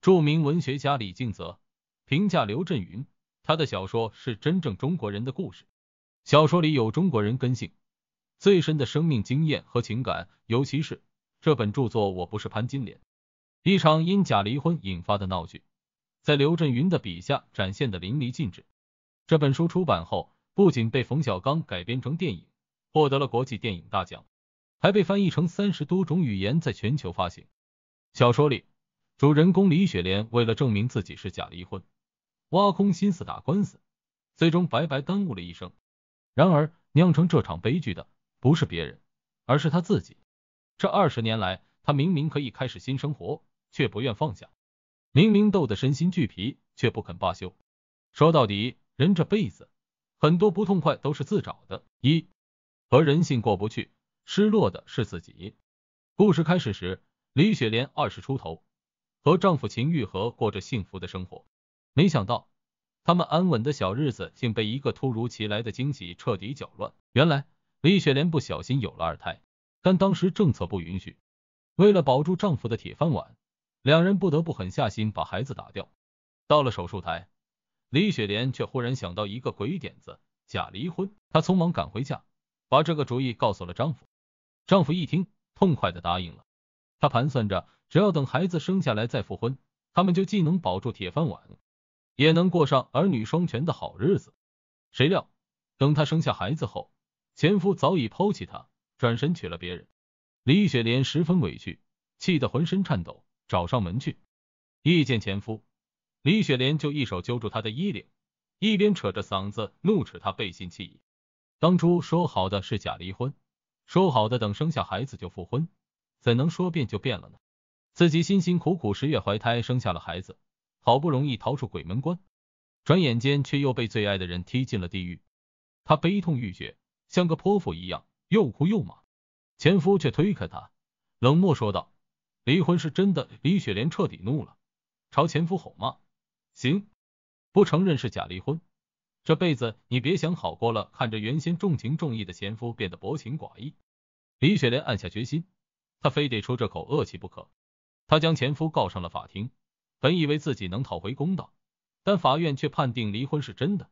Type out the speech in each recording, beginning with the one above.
著名文学家李敬泽评价刘震云：“他的小说是真正中国人的故事，小说里有中国人根性最深的生命经验和情感，尤其是这本著作《我不是潘金莲》，一场因假离婚引发的闹剧，在刘震云的笔下展现的淋漓尽致。这本书出版后，不仅被冯小刚改编成电影，获得了国际电影大奖，还被翻译成三十多种语言，在全球发行。小说里。”主人公李雪莲为了证明自己是假离婚，挖空心思打官司，最终白白耽误了一生。然而酿成这场悲剧的不是别人，而是他自己。这二十年来，他明明可以开始新生活，却不愿放下；明明斗得身心俱疲，却不肯罢休。说到底，人这辈子很多不痛快都是自找的。一和人性过不去，失落的是自己。故事开始时，李雪莲二十出头。和丈夫秦玉和过着幸福的生活，没想到他们安稳的小日子竟被一个突如其来的惊喜彻底搅乱。原来李雪莲不小心有了二胎，但当时政策不允许，为了保住丈夫的铁饭碗，两人不得不狠下心把孩子打掉。到了手术台，李雪莲却忽然想到一个鬼点子，假离婚。她匆忙赶回家，把这个主意告诉了丈夫。丈夫一听，痛快的答应了。他盘算着，只要等孩子生下来再复婚，他们就既能保住铁饭碗，也能过上儿女双全的好日子。谁料，等他生下孩子后，前夫早已抛弃他，转身娶了别人。李雪莲十分委屈，气得浑身颤抖，找上门去。一见前夫，李雪莲就一手揪住他的衣领，一边扯着嗓子怒斥他背信弃义。当初说好的是假离婚，说好的等生下孩子就复婚。怎能说变就变了呢？自己辛辛苦苦十月怀胎生下了孩子，好不容易逃出鬼门关，转眼间却又被最爱的人踢进了地狱。她悲痛欲绝，像个泼妇一样又哭又骂。前夫却推开她，冷漠说道：“离婚是真的。”李雪莲彻底怒了，朝前夫吼骂：“行，不承认是假离婚，这辈子你别想好过了。”看着原先重情重义的前夫变得薄情寡义，李雪莲暗下决心。她非得出这口恶气不可。她将前夫告上了法庭，本以为自己能讨回公道，但法院却判定离婚是真的。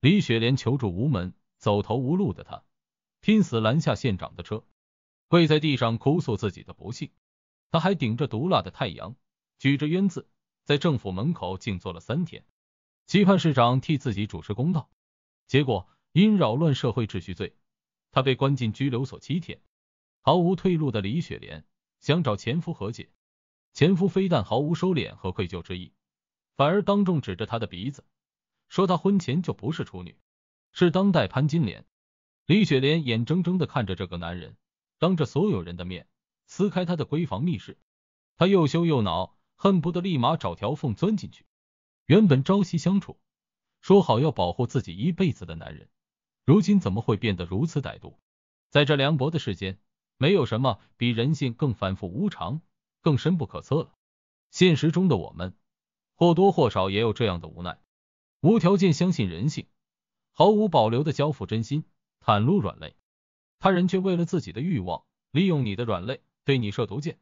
李雪莲求助无门，走投无路的她，拼死拦下县长的车，跪在地上哭诉自己的不幸。她还顶着毒辣的太阳，举着冤字，在政府门口静坐了三天，期盼市长替自己主持公道。结果因扰乱社会秩序罪，她被关进拘留所七天。毫无退路的李雪莲想找前夫和解，前夫非但毫无收敛和愧疚之意，反而当众指着她的鼻子说：“她婚前就不是处女，是当代潘金莲。”李雪莲眼睁睁的看着这个男人当着所有人的面撕开她的闺房密室，她又羞又恼，恨不得立马找条缝钻进去。原本朝夕相处、说好要保护自己一辈子的男人，如今怎么会变得如此歹毒？在这凉薄的世间。没有什么比人性更反复无常、更深不可测了。现实中的我们或多或少也有这样的无奈：无条件相信人性，毫无保留的交付真心，袒露软肋，他人却为了自己的欲望，利用你的软肋对你射毒箭。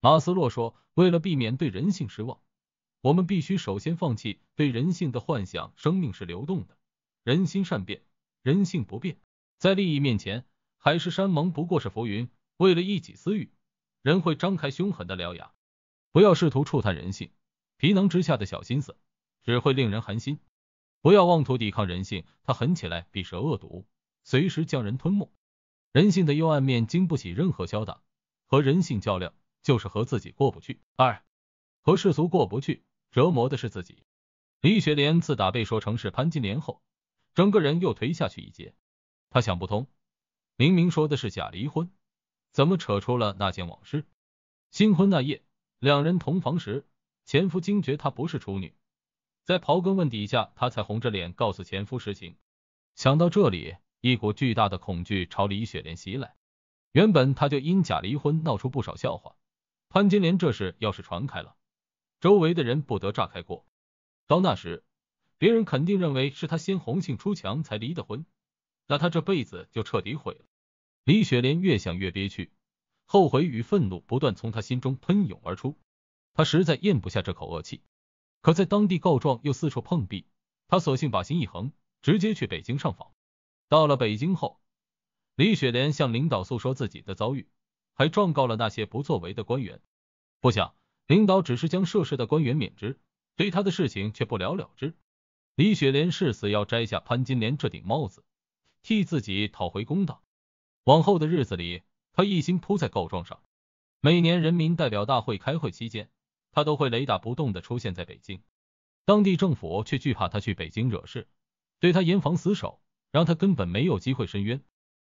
马斯洛说：“为了避免对人性失望，我们必须首先放弃对人性的幻想。生命是流动的，人心善变，人性不变。在利益面前，海誓山盟不过是浮云。”为了一己私欲，人会张开凶狠的獠牙。不要试图触探人性，皮囊之下的小心思只会令人寒心。不要妄图抵抗人性，他狠起来必是恶毒，随时将人吞没。人性的幽暗面经不起任何敲打，和人性较量就是和自己过不去。二，和世俗过不去，折磨的是自己。李雪莲自打被说成是潘金莲后，整个人又颓下去一截。她想不通，明明说的是假离婚。怎么扯出了那件往事？新婚那夜，两人同房时，前夫惊觉她不是处女，在刨根问底下，她才红着脸告诉前夫实情。想到这里，一股巨大的恐惧朝李雪莲袭来。原本她就因假离婚闹出不少笑话，潘金莲这事要是传开了，周围的人不得炸开锅？到那时，别人肯定认为是她先红杏出墙才离的婚，那她这辈子就彻底毁了。李雪莲越想越憋屈，后悔与愤怒不断从她心中喷涌而出。她实在咽不下这口恶气，可在当地告状又四处碰壁。她索性把心一横，直接去北京上访。到了北京后，李雪莲向领导诉说自己的遭遇，还状告了那些不作为的官员。不想领导只是将涉事的官员免职，对他的事情却不了了之。李雪莲誓死要摘下潘金莲这顶帽子，替自己讨回公道。往后的日子里，他一心扑在告状上。每年人民代表大会开会期间，他都会雷打不动的出现在北京。当地政府却惧怕他去北京惹事，对他严防死守，让他根本没有机会申冤。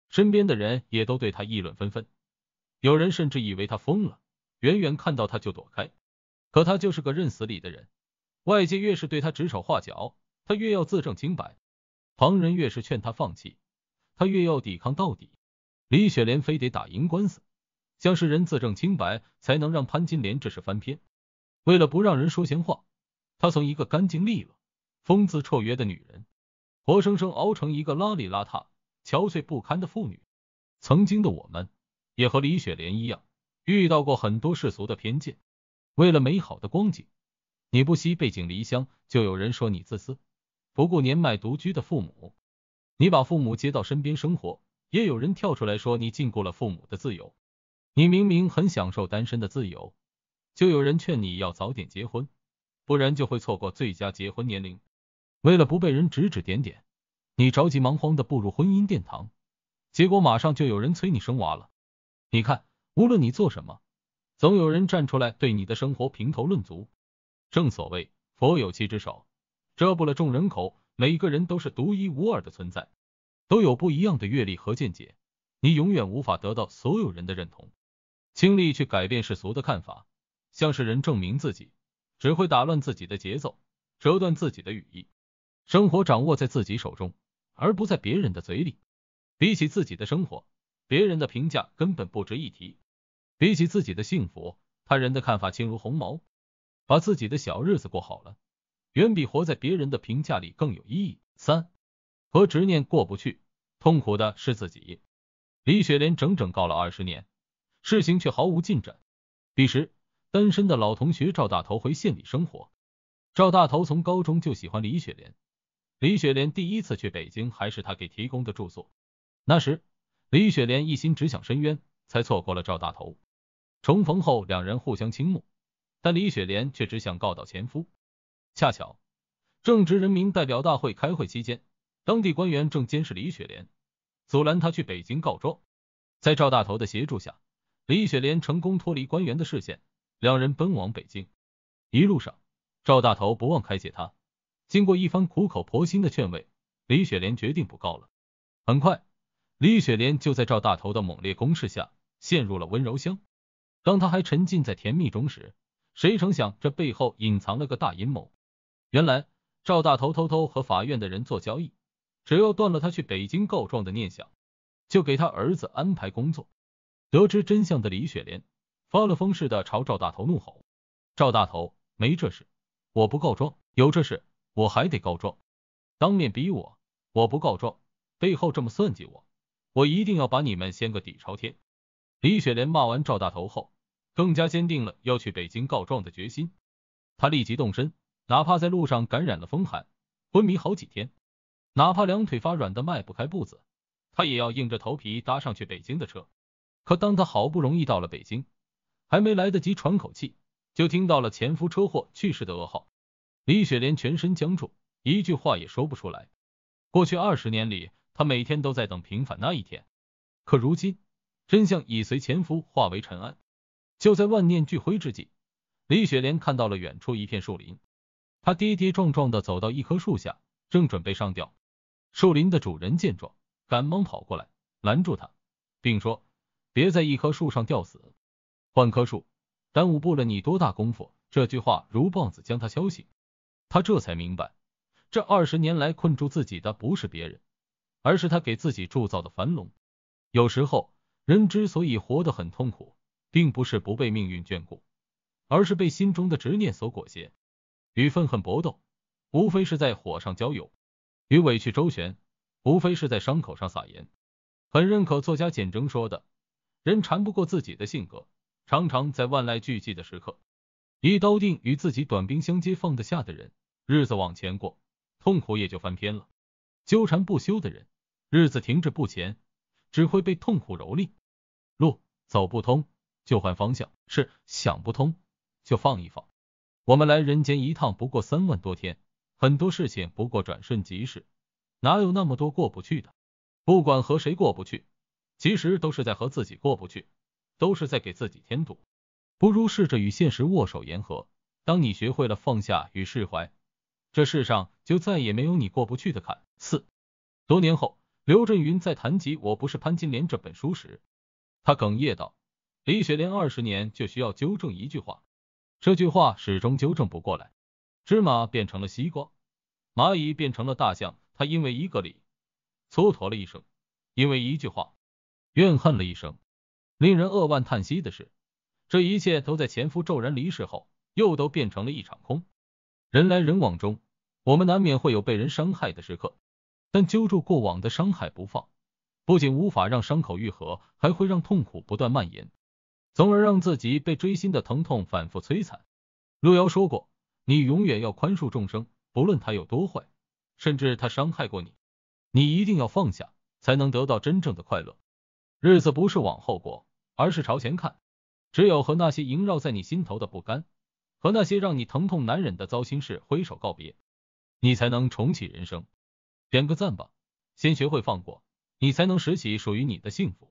身边的人也都对他议论纷纷，有人甚至以为他疯了，远远看到他就躲开。可他就是个认死理的人，外界越是对他指手画脚，他越要自证清白；旁人越是劝他放弃，他越要抵抗到底。李雪莲非得打赢官司，向世人自证清白，才能让潘金莲这事翻篇。为了不让人说闲话，她从一个干净利落、风姿绰约的女人，活生生熬成一个邋里邋遢、憔悴不堪的妇女。曾经的我们，也和李雪莲一样，遇到过很多世俗的偏见。为了美好的光景，你不惜背井离乡，就有人说你自私；不顾年迈独居的父母，你把父母接到身边生活。也有人跳出来说你禁锢了父母的自由，你明明很享受单身的自由，就有人劝你要早点结婚，不然就会错过最佳结婚年龄。为了不被人指指点点，你着急忙慌的步入婚姻殿堂，结果马上就有人催你生娃了。你看，无论你做什么，总有人站出来对你的生活评头论足。正所谓佛有七只手，遮不了众人口，每个人都是独一无二的存在。都有不一样的阅历和见解，你永远无法得到所有人的认同。倾力去改变世俗的看法，向世人证明自己，只会打乱自己的节奏，折断自己的羽翼。生活掌握在自己手中，而不在别人的嘴里。比起自己的生活，别人的评价根本不值一提。比起自己的幸福，他人的看法轻如鸿毛。把自己的小日子过好了，远比活在别人的评价里更有意义。三，和执念过不去。痛苦的是自己。李雪莲整整告了二十年，事情却毫无进展。彼时，单身的老同学赵大头回县里生活。赵大头从高中就喜欢李雪莲。李雪莲第一次去北京，还是他给提供的住宿。那时，李雪莲一心只想申冤，才错过了赵大头。重逢后，两人互相倾慕，但李雪莲却只想告倒前夫。恰巧，正值人民代表大会开会期间。当地官员正监视李雪莲，阻拦她去北京告状。在赵大头的协助下，李雪莲成功脱离官员的视线，两人奔往北京。一路上，赵大头不忘开解她。经过一番苦口婆心的劝慰，李雪莲决定不告了。很快，李雪莲就在赵大头的猛烈攻势下陷入了温柔乡。当她还沉浸在甜蜜中时，谁成想这背后隐藏了个大阴谋。原来赵大头偷偷和法院的人做交易。只要断了他去北京告状的念想，就给他儿子安排工作。得知真相的李雪莲发了疯似的朝赵大头怒吼：“赵大头，没这事，我不告状。有这事，我还得告状。当面逼我，我不告状；背后这么算计我，我一定要把你们掀个底朝天。”李雪莲骂完赵大头后，更加坚定了要去北京告状的决心。他立即动身，哪怕在路上感染了风寒，昏迷好几天。哪怕两腿发软的迈不开步子，他也要硬着头皮搭上去北京的车。可当他好不容易到了北京，还没来得及喘口气，就听到了前夫车祸去世的噩耗。李雪莲全身僵住，一句话也说不出来。过去二十年里，她每天都在等平反那一天。可如今，真相已随前夫化为尘埃。就在万念俱灰之际，李雪莲看到了远处一片树林。她跌跌撞撞的走到一棵树下，正准备上吊。树林的主人见状，赶忙跑过来拦住他，并说：“别在一棵树上吊死，换棵树，耽误不了你多大功夫。”这句话如棒子将他敲醒，他这才明白，这二十年来困住自己的不是别人，而是他给自己铸造的樊笼。有时候，人之所以活得很痛苦，并不是不被命运眷顾，而是被心中的执念所裹挟，与愤恨搏斗，无非是在火上浇油。与委屈周旋，无非是在伤口上撒盐。很认可作家简征说的，人缠不过自己的性格，常常在万籁俱寂的时刻，一刀定与自己短兵相接放得下的人，日子往前过，痛苦也就翻篇了。纠缠不休的人，日子停滞不前，只会被痛苦蹂躏。路走不通就换方向，是想不通就放一放。我们来人间一趟，不过三万多天。很多事情不过转瞬即逝，哪有那么多过不去的？不管和谁过不去，其实都是在和自己过不去，都是在给自己添堵。不如试着与现实握手言和。当你学会了放下与释怀，这世上就再也没有你过不去的坎。四多年后，刘震云在谈及《我不是潘金莲》这本书时，他哽咽道：“李雪莲二十年就需要纠正一句话，这句话始终纠正不过来。”芝麻变成了西瓜，蚂蚁变成了大象。他因为一个理蹉跎了一生，因为一句话怨恨了一生。令人扼腕叹息的是，这一切都在前夫骤然离世后，又都变成了一场空。人来人往中，我们难免会有被人伤害的时刻，但揪住过往的伤害不放，不仅无法让伤口愈合，还会让痛苦不断蔓延，从而让自己被锥心的疼痛反复摧残。路遥说过。你永远要宽恕众生，不论他有多坏，甚至他伤害过你，你一定要放下，才能得到真正的快乐。日子不是往后过，而是朝前看。只有和那些萦绕在你心头的不甘，和那些让你疼痛难忍的糟心事挥手告别，你才能重启人生。点个赞吧，先学会放过，你才能拾起属于你的幸福。